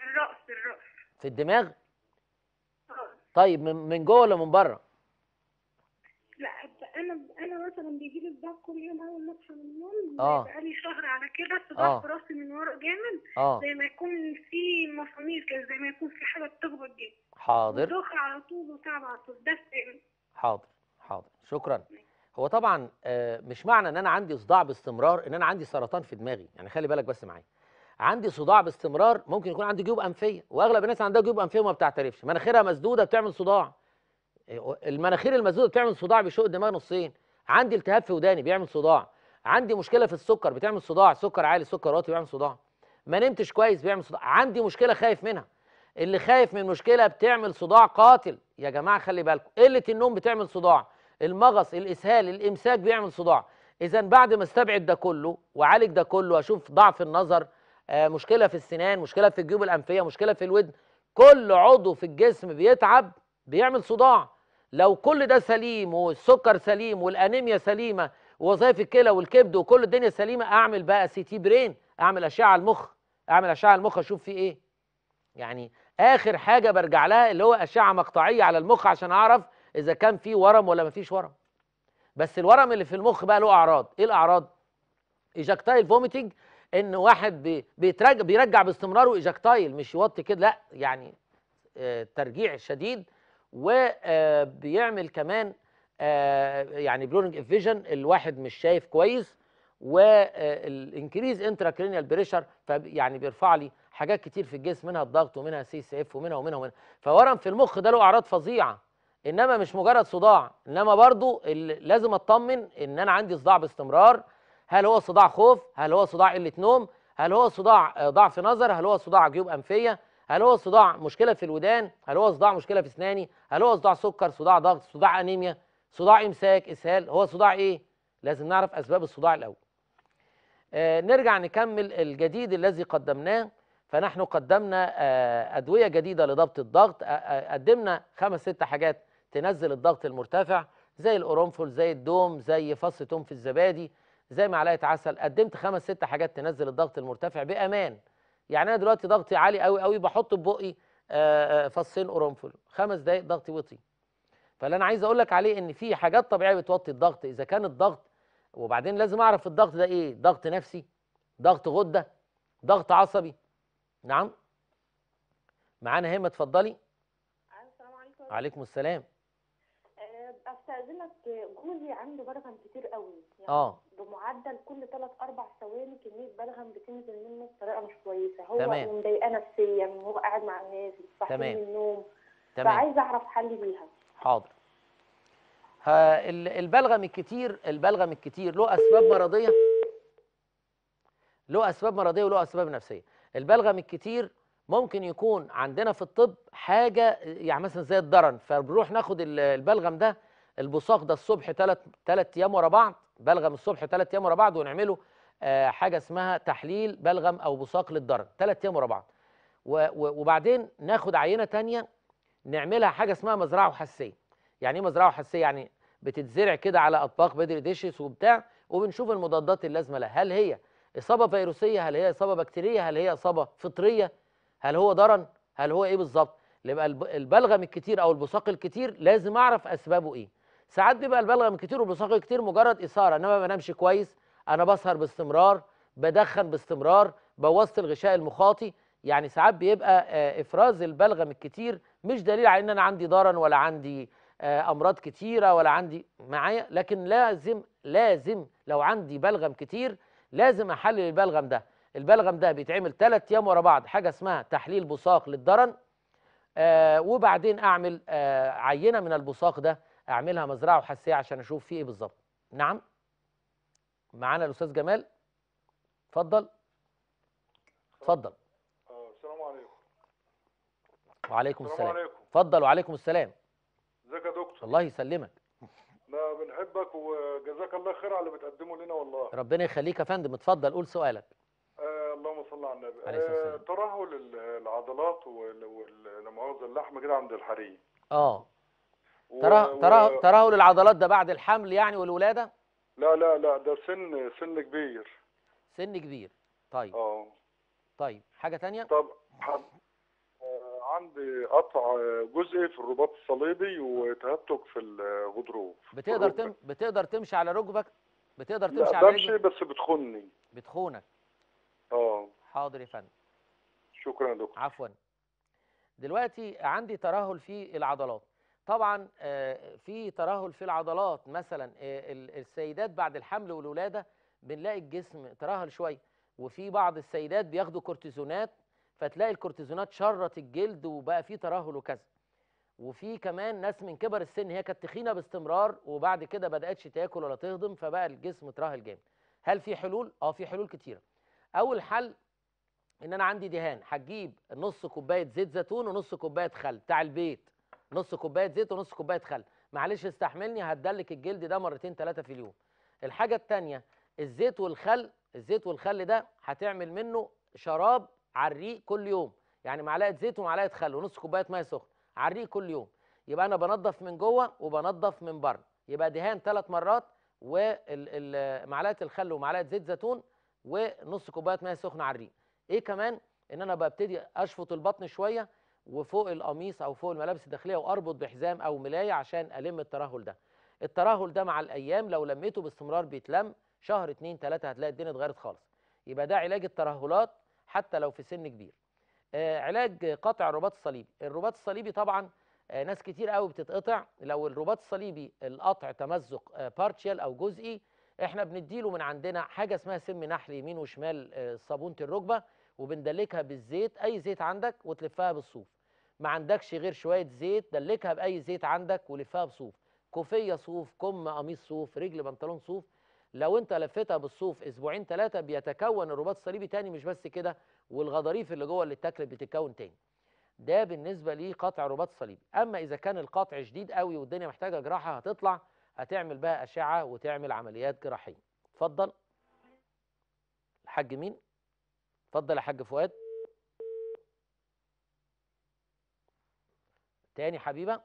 الراس الراس في الدماغ طيب من جوه ولا من بره انا مثلا بيجي لي صداع كل يوم اول ما اصحى من النوم اه بقالي شهر على كده صداع آه. في راسي من ورا جامد اه زي ما يكون في مسامير كده زي ما يكون في حاجه بتخبط جامد حاضر دوخه على طول وتعب على طول ده حاضر حاضر شكرا آه. هو طبعا آه، مش معنى ان انا عندي صداع باستمرار ان انا عندي سرطان في دماغي يعني خلي بالك بس معايا عندي صداع باستمرار ممكن يكون عندي جيوب انفيه واغلب الناس عندها جيوب انفيه وما بتعترفش مناخيرها مسدوده بتعمل صداع المناخير المسدوده بتعمل صداع بيشق الدماغ نصين عندي التهاب في وداني بيعمل صداع عندي مشكله في السكر بتعمل صداع سكر عالي سكر واطي بيعمل صداع ما نمتش كويس بيعمل صداع عندي مشكله خايف منها اللي خايف من مشكله بتعمل صداع قاتل يا جماعه خلي بالكم قله النوم بتعمل صداع المغص الاسهال الامساك بيعمل صداع اذا بعد ما استبعد ده كله وعالج ده كله اشوف ضعف النظر آه، مشكله في السنان مشكله في الجيوب الانفيه مشكله في الودن كل عضو في الجسم بيتعب بيعمل صداع لو كل ده سليم والسكر سليم والانيميا سليمه ووظائف الكلى والكبد وكل الدنيا سليمه اعمل بقى سي تي برين اعمل اشعه المخ اعمل اشعه المخ اشوف فيه ايه يعني اخر حاجه برجع لها اللي هو اشعه مقطعيه على المخ عشان اعرف اذا كان في ورم ولا مفيش ورم بس الورم اللي في المخ بقى له اعراض ايه الاعراض ايجكتايل فوميتنج ان واحد بيترجع بيرجع باستمرار ايجكتايل مش يوطي كده لا يعني آه، ترجيع شديد وبيعمل آه، كمان آه، يعني بلورنج فيجن الواحد مش شايف كويس والانكريز انترا كرينيال بريشر يعني بيرفع لي حاجات كتير في الجسم منها الضغط ومنها سي اس اف ومنها ومنها ومنها فورم في المخ ده له اعراض فظيعه انما مش مجرد صداع انما برضو لازم اطمن ان انا عندي صداع باستمرار هل هو صداع خوف هل هو صداع قله نوم هل هو صداع آه، ضعف نظر هل هو صداع جيوب انفيه هل هو صداع مشكله في الودان هل هو صداع مشكله في اسناني هل هو صداع سكر صداع ضغط صداع انيميا صداع امساك اسهال هو صداع ايه لازم نعرف اسباب الصداع الاول آه نرجع نكمل الجديد الذي قدمناه فنحن قدمنا آه ادويه جديده لضبط الضغط آه قدمنا خمس ست حاجات تنزل الضغط المرتفع زي القرنفل زي الدوم زي فص توم في الزبادي زي معلقه عسل قدمت خمس ست حاجات تنزل الضغط المرتفع بامان يعني انا دلوقتي ضغطي عالي قوي قوي بحط في بقي آه، آه، فصين قرنفل خمس دقائق ضغطي وطي فاللي انا عايز اقول لك عليه ان في حاجات طبيعيه بتوطي الضغط اذا كان الضغط وبعدين لازم اعرف الضغط ده ايه ضغط نفسي ضغط غده ضغط عصبي نعم معانا همه اتفضلي السلام عليكم وعليكم السلام استاذنك جوزي عنده بلغم كتير قوي يعني اه بمعدل كل ثلاث اربع ثواني كميه بلغم بتنزل منه بطريقه مش كويسه هو تمام. مضايقاه نفسيا وهو قاعد مع الناس بيصحى من النوم تمام فعايزه اعرف حل ليها حاضر البلغم الكتير البلغم الكتير له اسباب مرضيه له اسباب مرضيه وله اسباب نفسيه البلغم الكتير ممكن يكون عندنا في الطب حاجه يعني مثلا زي الدرن فبنروح ناخد البلغم ده البصاق ده الصبح ثلاث ثلاث ايام ورا بعض بلغم الصبح ثلاث ايام ورا بعض ونعمله آه، حاجه اسمها تحليل بلغم او بصاق للدرج ثلاث ايام ورا بعض وبعدين ناخد عينه ثانيه نعملها حاجه اسمها مزرعه حسيه يعني ايه مزرعه حسيه يعني بتتزرع كده على اطباق بدر ديشيس وبتاع وبنشوف المضادات اللازمه لها هل هي اصابه فيروسيه هل هي اصابه بكتيريه هل هي اصابه فطريه هل هو ضرن هل هو ايه بالظبط يبقى البلغم الكتير او البصاق الكتير لازم اعرف اسبابه ايه ساعات بيبقى البلغم من كتير وبصاغ كتير مجرد اثاره انما ما بنامش كويس انا بسهر باستمرار بدخن باستمرار بوظت الغشاء المخاطي يعني ساعات بيبقى آه، افراز البلغم الكتير مش دليل على ان انا عندي ضرر ولا عندي آه، امراض كتيره ولا عندي معايا لكن لازم لازم لو عندي بلغم كتير لازم احلل البلغم ده البلغم ده بيتعمل ثلاث ايام ورا بعض حاجه اسمها تحليل بصاق للدرن آه، وبعدين اعمل عينه من البصاق ده اعملها مزرعه وحساسيه عشان اشوف فيه ايه بالظبط نعم معانا الاستاذ جمال اتفضل اتفضل آه، السلام عليكم وعليكم السلام, السلام. عليكم اتفضل وعليكم السلام ازيك يا دكتور الله يسلمك لا بنحبك وجزاك الله خير على اللي بتقدمه لنا والله ربنا يخليك يا فندم اتفضل قول سؤالك آه، اللهم صل على النبي آه، ترهل العضلات ولمؤاخذه اللحم كده عند الحريم اه تراه تراه تراه للعضلات ده بعد الحمل يعني والولاده لا لا لا ده سن سن كبير سن كبير طيب اه طيب حاجه ثانيه طب آه، عندي قطع جزئي في الرباط الصليبي وتهتك في الغضروف بتقدر تم... بتقدر تمشي على ركبك بتقدر تمشي على رجلك بمشي بس بتخني بتخونك اه حاضر يا فندم شكرا يا دكتور عفوا دلوقتي عندي ترهل في العضلات طبعا آه، في ترهل في العضلات مثلا آه، السيدات بعد الحمل والولاده بنلاقي الجسم ترهل شويه وفي بعض السيدات بياخدوا كورتيزونات فتلاقي الكورتيزونات شرت الجلد وبقى في ترهل وكذا وفي كمان ناس من كبر السن هي كانت تخينه باستمرار وبعد كده بداتش تاكل ولا تهضم فبقى الجسم ترهل جامد هل في حلول اه في حلول كتيره اول حل ان انا عندي دهان هتجيب نص كوبايه زيت زيتون ونص كوبايه خل بتاع البيت نص كوبايه زيت ونص كوبايه خل معلش استحملني هتدلك الجلد ده مرتين ثلاثه في اليوم الحاجه الثانيه الزيت والخل الزيت والخل ده هتعمل منه شراب على الريق كل يوم يعني معلقه زيت ومعلقه خل ونص كوبايه ميه سخنه على الريق كل يوم يبقى انا بنضف من جوه وبنضف من بره يبقى دهان ثلاث مرات ومعلقه الخل ومعلقه زيت زيتون ونص كوبايه ميه سخنه على الريق ايه كمان ان انا ببتدي اشفط البطن شويه وفوق القميص او فوق الملابس الداخليه واربط بحزام او ملايه عشان الم الترهل ده الترهل ده مع الايام لو لميته باستمرار بيتلم شهر اتنين تلاته هتلاقي الدنيا اتغيرت خالص يبقى ده علاج الترهلات حتى لو في سن كبير آه علاج قطع الرباط الصليبي الرباط الصليبي طبعا آه ناس كتير قوي بتتقطع لو الرباط الصليبي القطع تمزق آه بارتشال او جزئي احنا بنديله من عندنا حاجه اسمها سم نحل يمين وشمال آه صابونه الركبه وبندلكها بالزيت اي زيت عندك وتلفها بالصوف ما عندكش غير شويه زيت دلكها باي زيت عندك ولفها بصوف كوفيه صوف كم قميص صوف رجل بنطلون صوف لو انت لفتها بالصوف اسبوعين ثلاثه بيتكون الرباط الصليبي تاني مش بس كده والغضاريف اللي جوه اللي اتاكلت بتتكون تاني ده بالنسبه لقطع رباط صليبي اما اذا كان القطع شديد قوي والدنيا محتاجه جراحه هتطلع هتعمل بقى اشعه وتعمل عمليات جراحيه اتفضل الحاج مين اتفضل يا حاج فؤاد تاني حبيبه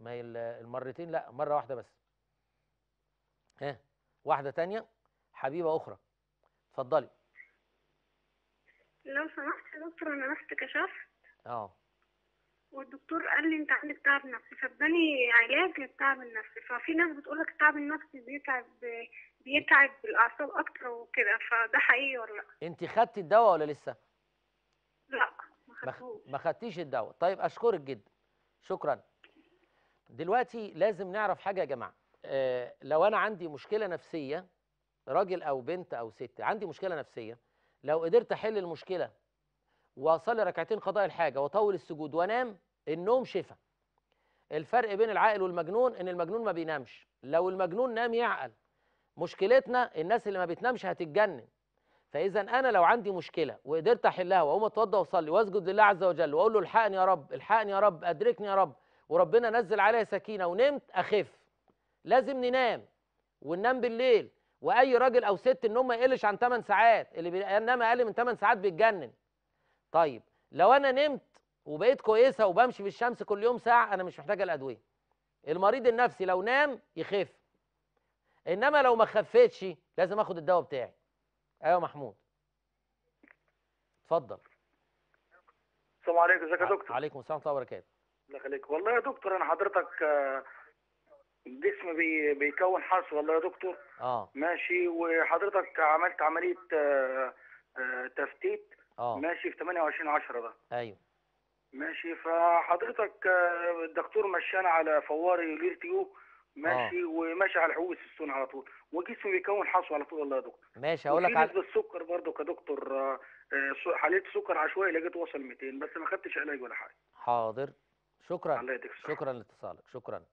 ما المرتين لا مره واحده بس ها واحده تانية حبيبه اخرى اتفضلي لو سمحت يا دكتور انا رحت كشفت اه والدكتور قال لي انت عندك تعب نفسي فاداني علاج للتعب النفسي ففي ناس بتقول لك التعب النفسي بيتعب بيتعب بالاعصاب اكتر وكده فده حقيقي ولا لا انت خدتي الدواء ولا لسه لا ما خدتوش ما خدتيش الدواء طيب اشكرك جدا شكرا دلوقتي لازم نعرف حاجه يا جماعه آه لو انا عندي مشكله نفسيه راجل او بنت او ست عندي مشكله نفسيه لو قدرت احل المشكله واصلي ركعتين قضاء الحاجه واطول السجود وانام النوم شفاء الفرق بين العاقل والمجنون ان المجنون ما بينامش لو المجنون نام يعقل مشكلتنا الناس اللي ما بتنامش هتتجنن فاذا انا لو عندي مشكله وقدرت احلها واقوم اتوضى واصلي واسجد لله عز وجل واقول له الحقني يا رب الحقني يا رب ادركني يا رب وربنا نزل عليا سكينه ونمت اخف لازم ننام وننام بالليل واي راجل او ست النوم ما يقلش عن 8 ساعات اللي بينام اقل من 8 ساعات بيتجنن طيب لو انا نمت وبقيت كويسه وبمشي في الشمس كل يوم ساعه انا مش محتاجه الادويه المريض النفسي لو نام يخف انما لو ما خفتش لازم اخد الدواء بتاعي ايوه محمود اتفضل السلام عليكم ازيك يا دكتور عليكم السلام ورحمه الله وبركاته الله يخليك والله يا دكتور انا حضرتك آه، الجسم بي بيكون حرص والله يا دكتور اه ماشي وحضرتك عملت عمليه آه، آه، تفتيت اه ماشي في 28 10 ده ايوه ماشي فحضرتك الدكتور مشانا على فواري اليورتيو ماشي آه. وماشي على حقوق السيستون على طول وجسمه بيكون حصو على طول والله يا دكتور ماشي هقول لك على نسبه آه، آه، السكر برضه كدكتور حليت سكر عشوائي لقيت وصل 200 بس ما خدتش علاج ولا حاجه حاضر شكرا شكرا لاتصالك شكرا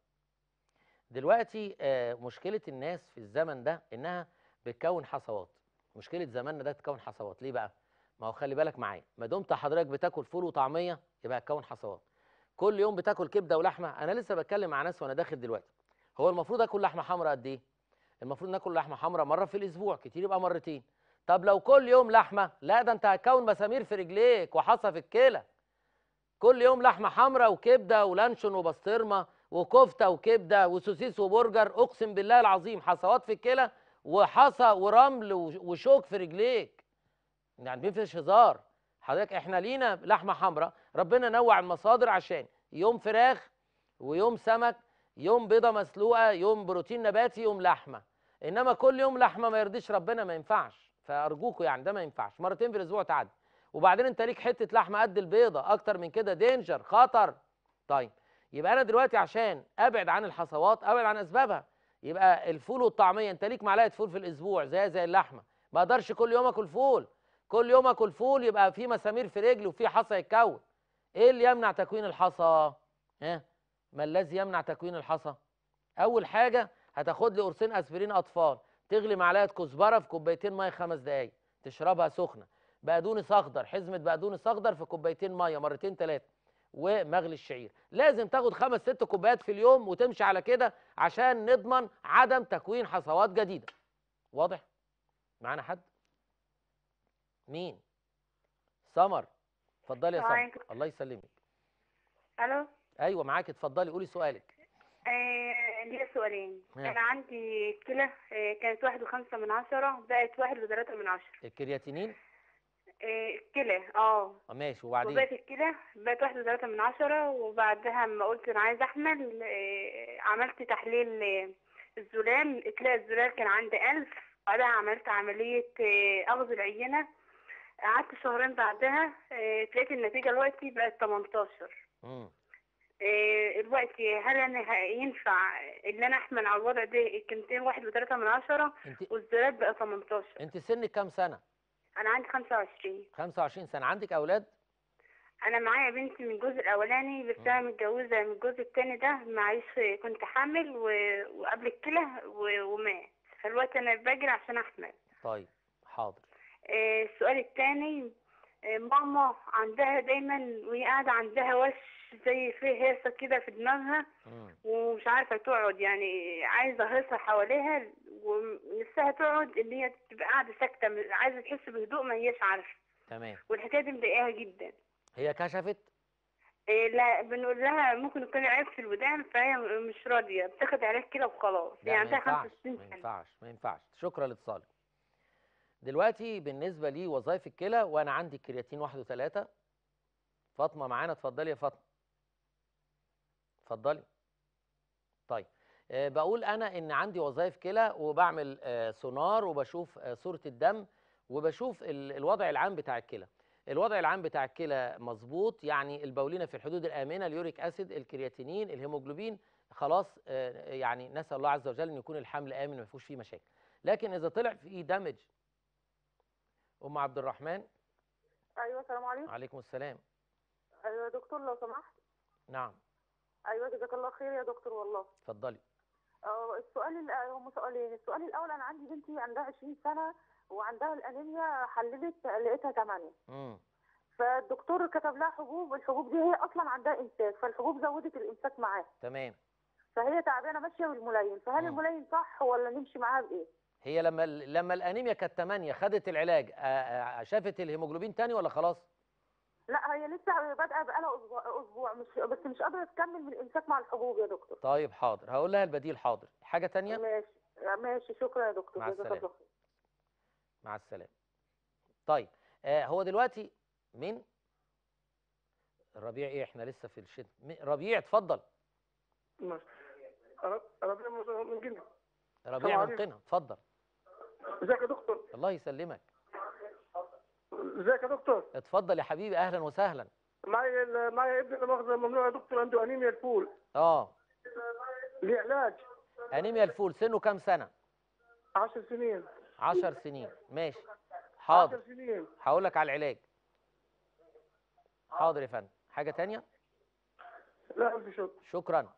دلوقتي آه، مشكله الناس في الزمن ده انها بتكون حصوات مشكله زماننا ده تكون حصوات ليه بقى ما هو خلي بالك معايا ما دمت حضرتك بتاكل فول وطعميه يبقى هتكون حصوات كل يوم بتاكل كبده ولحمه انا لسه بتكلم مع ناس وانا داخل دلوقتي هو المفروض اكل لحمه حمراء قد ايه المفروض ناكل لحمه حمراء مره في الاسبوع كتير يبقى مرتين طب لو كل يوم لحمه لا ده انت هتكون مسامير في رجليك وحصى في الكلى كل يوم لحمه حمراء وكبده ولانشون وبسطرمه وكفته وكبده وسوسيس وبرجر اقسم بالله العظيم حصوات في الكلى وحصى ورمل وشوك في رجليك يعني مفيش هزار حضرتك احنا لينا لحمه حمراء ربنا نوع المصادر عشان يوم فراخ ويوم سمك يوم بيضه مسلوقه يوم بروتين نباتي يوم لحمه انما كل يوم لحمه ما يرضيش ربنا ما ينفعش فارجوكوا يعني ده ما ينفعش مرتين في الاسبوع تعدي وبعدين انت ليك حته لحمه قد البيضه اكتر من كده دينجر خطر طيب يبقى انا دلوقتي عشان ابعد عن الحصوات ابعد عن اسبابها يبقى الفول والطعميه انت ليك معلقه فول في الاسبوع زي زي اللحمه ما اقدرش كل يوم اكل فول كل يوم اكل فول يبقى في مسامير في رجلي وفي حصى يتكون ايه اللي يمنع تكوين الحصى ها ما الذي يمنع تكوين الحصى اول حاجه هتاخد لي قرصين اسبرين اطفال تغلي معلقه كزبره في كوبايتين ميه خمس دقائق تشربها سخنه بقدونس اخضر حزمه بقدونس اخضر في كوبايتين ميه مرتين ثلاثه ومغلي الشعير لازم تاخد خمس ست كوبايات في اليوم وتمشي على كده عشان نضمن عدم تكوين حصوات جديده واضح معانا حد مين سمر اتفضلي يا سمر الله يسلمك الو ايوه معاك اتفضلي قولي سؤالك ااا آه، ليا سؤالين انا عندي كلى آه، كانت واحد وخمسة من عشرة بقت واحد وثلاثة من عشرة الكرياتينين آه، الكلى اه ماشي وبعدين وبقت الكلى بقت واحد وثلاثة من عشرة وبعدها اما قلت انا عايز احمل عملت تحليل الزلام اتلاقى الزلام كان عندي ألف بعدها عملت عملية أخذ العينة قعدت شهرين بعدها اتلاقيت النتيجة دلوقتي بقت 18 امم الوقت إيه، هل انا ينفع ان انا احمل على الوضع ده الكنتين واحد وثلاثة من عشرة انت... والزراد بقى 18 انت سنك كام سنة؟ انا عندي 25 25 سنة عندك اولاد؟ انا معايا بنتي من الجزء الاولاني بس انا متجوزة من الجزء الثاني ده معيش كنت حامل و... وقبل الكلى و... ومات فالوقت انا بجري عشان احمل طيب حاضر إيه، السؤال الثاني آه، ماما عندها دايما وهي قاعده عندها وش زي فيه هيصه كده في دماغها ومش عارفه تقعد يعني عايزه هيصه حواليها ونفسها تقعد ان هي تبقى قاعده ساكته عايزه تحس بهدوء ما هيش عارفه تمام والحكايه دي مضايقاها جدا هي كشفت؟ إيه لا بنقول لها ممكن يكون عيب في الودان فهي مش راضيه بتاخد علاج كده وخلاص يعني عندها خمس سنين ما ينفعش ما ينفعش شكرا لاتصالك دلوقتي بالنسبة لي وظائف الكلى وأنا عندي كرياتين واحد وثلاثة فاطمة معانا اتفضلي يا فاطمة اتفضلي طيب أه بقول أنا إن عندي وظائف كلى وبعمل أه سونار وبشوف أه صورة الدم وبشوف الوضع العام بتاع الكلى الوضع العام بتاع الكلى مظبوط يعني البولينا في الحدود الآمنة اليوريك أسيد الكرياتينين الهيموجلوبين خلاص آه، يعني نسأل الله عز وجل أن يكون الحمل آمن ما فيهوش فيه مشاكل لكن إذا طلع فيه دامج ام عبد الرحمن ايوه السلام عليكم وعليكم السلام ايوه يا دكتور لو سمحت نعم ايوه جزاك الله خير يا دكتور والله اتفضلي اه السؤال هم سؤالين السؤال الاول انا عندي بنتي عندها 20 سنه وعندها الانيميا حللت لقيتها 8 امم فالدكتور كتب لها حبوب الحبوب دي هي اصلا عندها امساك فالحبوب زودت الامساك معاها تمام فهي تعبانه ماشيه بالملين فهل مم. الملين صح ولا نمشي معاها بايه هي لما لما الانيميا كانت 8 خدت العلاج شافت الهيموجلوبين تاني ولا خلاص؟ لا هي لسه بادئه بقالها اسبوع اسبوع مش بس مش قادره تكمل من الامساك مع الحبوب يا دكتور طيب حاضر هقول لها البديل حاضر حاجه ثانيه ماشي ماشي شكرا يا دكتور مع السلامه مع السلامه طيب آه هو دلوقتي من ربيع ايه احنا لسه في الشتاء ربيع اتفضل ماشي ربيع من قنا ربيع من قنا اتفضل ازيك يا دكتور الله يسلمك ازيك يا دكتور اتفضل يا حبيبي اهلا وسهلا معايا معايا ابن مؤاخذه ممنوع يا دكتور عنده انيميا الفول اه ليه علاج انيميا الفول سنه كام سنه 10 سنين 10 سنين ماشي حاضر 10 سنين هقول لك على العلاج حاضر يا فندم حاجه ثانيه لا مفيش شكرا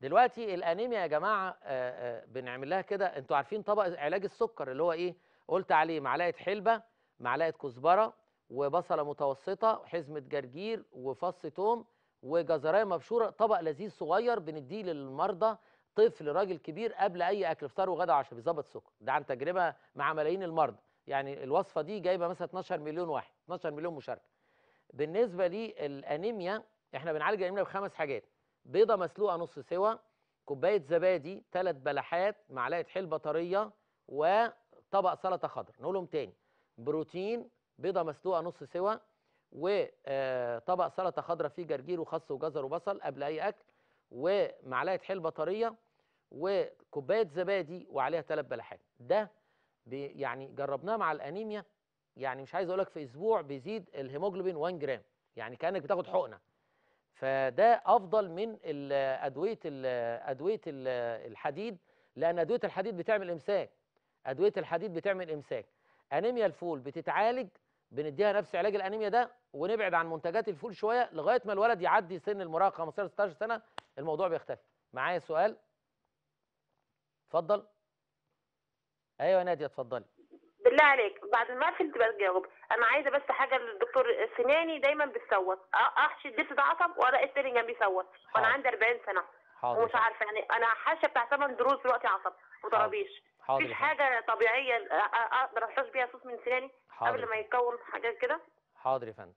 دلوقتي الانيميا يا جماعه آه، آه، بنعمل لها كده انتوا عارفين طبق علاج السكر اللي هو ايه قلت عليه معلقه حلبه معلقه كزبره وبصله متوسطه حزمه جرجير وفص توم وجزرايه مبشوره طبق لذيذ صغير بنديه للمرضى طفل راجل كبير قبل اي اكل فطار وغدا وعشاء بيظبط السكر ده عن تجربه مع ملايين المرضى يعني الوصفه دي جايبه مثلا 12 مليون واحد 12 مليون مشاركه بالنسبه للانيميا احنا بنعالج الانيميا بخمس حاجات بيضه مسلوقه نص سوا كوبايه زبادي ثلاث بلحات معلقه حل بطاريه وطبق سلطه خضر نقولهم تاني بروتين بيضه مسلوقه نص سوا وطبق آه، سلطه خضراء فيه جرجير وخس وجزر وبصل قبل اي اكل ومعلقه حل بطاريه وكوبايه زبادي وعليها ثلاث بلحات ده يعني جربناه مع الانيميا يعني مش عايز اقول لك في اسبوع بيزيد الهيموجلوبين 1 جرام يعني كانك بتاخد حقنه فده افضل من ادويه ادويه الحديد لان ادويه الحديد بتعمل امساك ادويه الحديد بتعمل امساك انيميا الفول بتتعالج بنديها نفس علاج الانيميا ده ونبعد عن منتجات الفول شويه لغايه ما الولد يعدي سن المراهقه 15 16 سنه الموضوع بيختفي معايا سؤال اتفضل ايوه ناديه اتفضلي بالله عليك بعد ما فهمت بجاوب تجاوب انا عايزه بس حاجه للدكتور سناني دايما بتصوت احشي الضيف ده عصب ولا التاني جنبي يصوت وانا عندي 40 سنه حاضر ومش عارفه يعني انا حاشه بتاع ثمان دروس دلوقتي عصب وطرابيش مفيش حاجه طبيعيه اقدر احتاج بيها صوت من سناني قبل ما يتكون حاجات كده حاضر يا فندم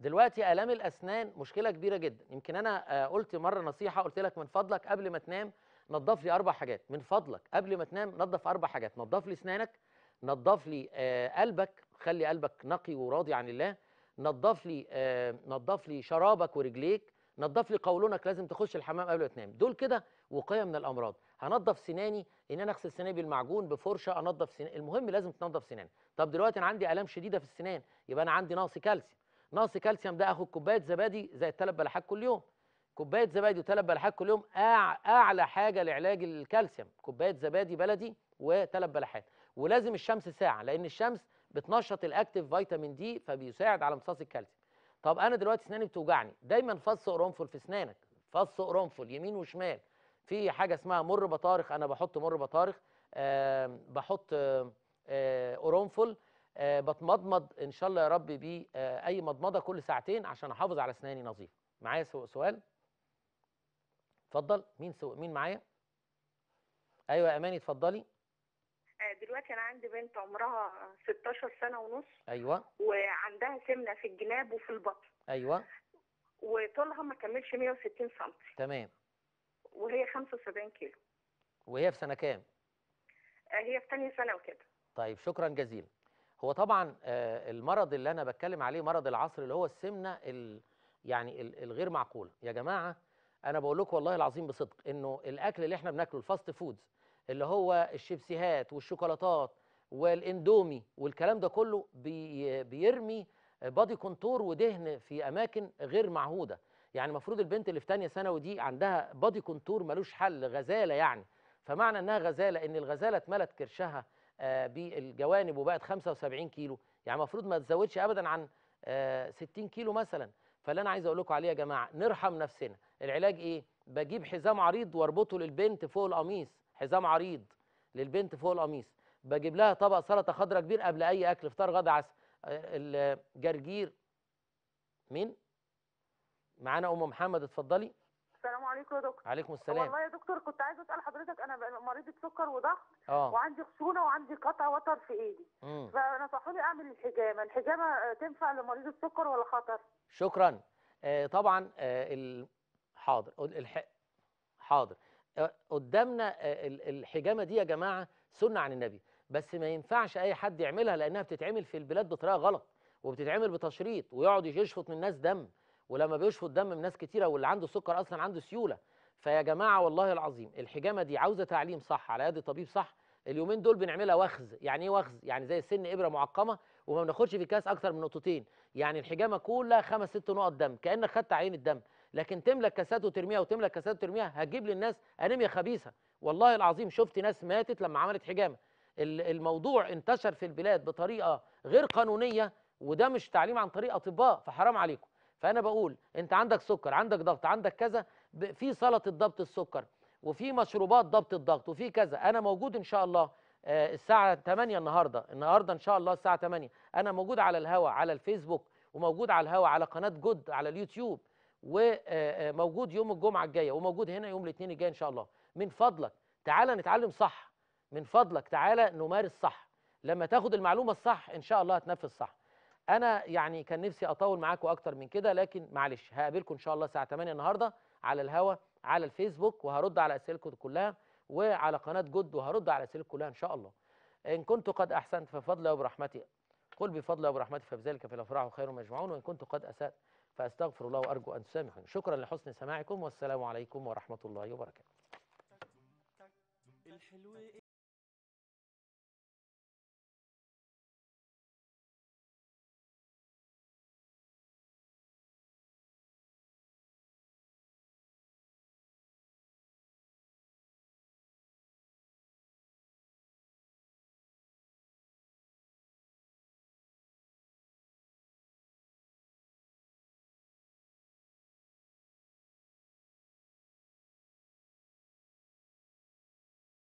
دلوقتي الام الاسنان مشكله كبيره جدا يمكن انا آه، قلت مره نصيحه قلت لك من فضلك قبل ما تنام نظف لي اربع حاجات من فضلك قبل ما تنام نظف اربع حاجات نظف لي اسنانك نظف لي آه، قلبك خلي قلبك نقي وراضي عن الله نظف لي آه، نظف لي شرابك ورجليك نظف لي قولونك لازم تخش الحمام قبل ما تنام دول كده وقايه من الامراض هنضف سناني ان انا اغسل سناني بالمعجون بفرشه انضف سناني المهم لازم تنضف سناني طب دلوقتي انا عندي الام شديده في السنان يبقى انا عندي نقص كالسيوم نقص كالسيوم ده اخد كوبايه زبادي زي الثلاث بلحات كل يوم كوبايه زبادي وثلاث بلحات كل يوم اعلى حاجه لعلاج الكالسيوم كوبايه زبادي بلدي وثلاث بلحات ولازم الشمس ساعه لان الشمس بتنشط الاكتيف فيتامين دي فبيساعد على امتصاص الكالسيوم طب انا دلوقتي اسناني بتوجعني دايما فص قرنفل في اسنانك فص قرنفل يمين وشمال في حاجه اسمها مر بطارخ انا بحط مر بطارخ أه بحط قرنفل أه أه بتمضمض ان شاء الله يا رب بيه آه، اي مضمضه كل ساعتين عشان احافظ على اسناني نظيفه معايا سؤال اتفضل مين سو... مين معايا ايوه يا اماني اتفضلي آه، دلوقتي انا عندي بنت عمرها 16 سنه ونص ايوه وعندها سمنه في الجناب وفي البطن ايوه وطولها ما كملش 160 سم تمام وهي 75 كيلو وهي في سنه كام آه، هي في ثانيه سنه وكده طيب شكرا جزيلا هو طبعا آه، المرض اللي انا بتكلم عليه مرض العصر اللي هو السمنه يعني الغير معقوله يا جماعه انا بقول لكم والله العظيم بصدق انه الاكل اللي احنا بناكله الفاست فودز اللي هو الشيبسيهات والشوكولاتات والاندومي والكلام ده كله بي بيرمي بادي كونتور ودهن في اماكن غير معهوده يعني المفروض البنت اللي في ثانيه ثانوي دي عندها بادي كونتور ملوش حل غزاله يعني فمعنى انها غزاله ان الغزاله اتملت كرشها آه، بالجوانب وبقت 75 كيلو يعني المفروض ما تزودش ابدا عن 60 آه، كيلو مثلا فاللي انا عايز اقول لكم عليه يا جماعه نرحم نفسنا العلاج ايه بجيب حزام عريض واربطه للبنت فوق القميص حزام عريض للبنت فوق القميص بجيب لها طبق سلطه خضراء كبير قبل اي اكل افطار غدا عسل آه، الجرجير مين معانا ام محمد اتفضلي السلام عليكم يا دكتور عليكم السلام والله يا دكتور كنت عايزه اسال حضرتك انا مريضه سكر وضغط آه. وعندي خشونه وعندي قطع وتر في ايدي فنصحوا لي اعمل الحجامه الحجامه آه، تنفع لمريض السكر ولا خطر شكرا آه طبعا آه حاضر الح... حاضر آه، قدامنا آه، الحجامه دي يا جماعه سنه عن النبي بس ما ينفعش اي حد يعملها لانها بتتعمل في البلاد بطريقه غلط وبتتعمل بتشريط ويقعد يشفط من الناس دم ولما بيشفط دم من ناس كتيره واللي عنده سكر اصلا عنده سيوله فيا جماعه والله العظيم الحجامه دي عاوزه تعليم صح على يد طبيب صح اليومين دول بنعملها وخز يعني ايه وخز يعني زي سن ابره معقمه وما بناخدش في كاس اكتر من نقطتين يعني الحجامه كلها خمس ست نقط دم كانك خدت عين الدم لكن تملك كاسات وترميها وتملك كاسات وترميها هتجيب للناس انيميا خبيثه والله العظيم شفت ناس ماتت لما عملت حجامه الموضوع انتشر في البلاد بطريقه غير قانونيه وده مش تعليم عن طريق اطباء فحرام عليكم فانا بقول انت عندك سكر عندك ضغط عندك كذا في سلطه ضبط السكر وفي مشروبات ضبط الضغط وفي كذا انا موجود ان شاء الله آه، الساعه 8 النهارده النهارده ان شاء الله الساعه 8 انا موجود على الهوا على الفيسبوك وموجود على الهوا على قناه جود على اليوتيوب وموجود آه، آه، يوم الجمعه الجايه وموجود هنا يوم الاثنين الجاي ان شاء الله من فضلك تعالى نتعلم صح من فضلك تعالى نمارس صح لما تاخد المعلومه الصح ان شاء الله هتنفذ صح انا يعني كان نفسي اطول معاكم اكتر من كده لكن معلش هقابلكم ان شاء الله الساعه 8 النهارده على الهوا على الفيسبوك وهرد على أسئلكم كلها وعلى قناه جد وهرد على أسئلكم كلها ان شاء الله ان كنت قد احسنت ففضل وبرحمتي قل بفضل وبرحمتي فبذلك الأفراح خير مجمعون وان كنت قد اسات فأستغفر الله وأرجو أن تسامحوني شكرا لحسن سماعكم والسلام عليكم ورحمة الله وبركاته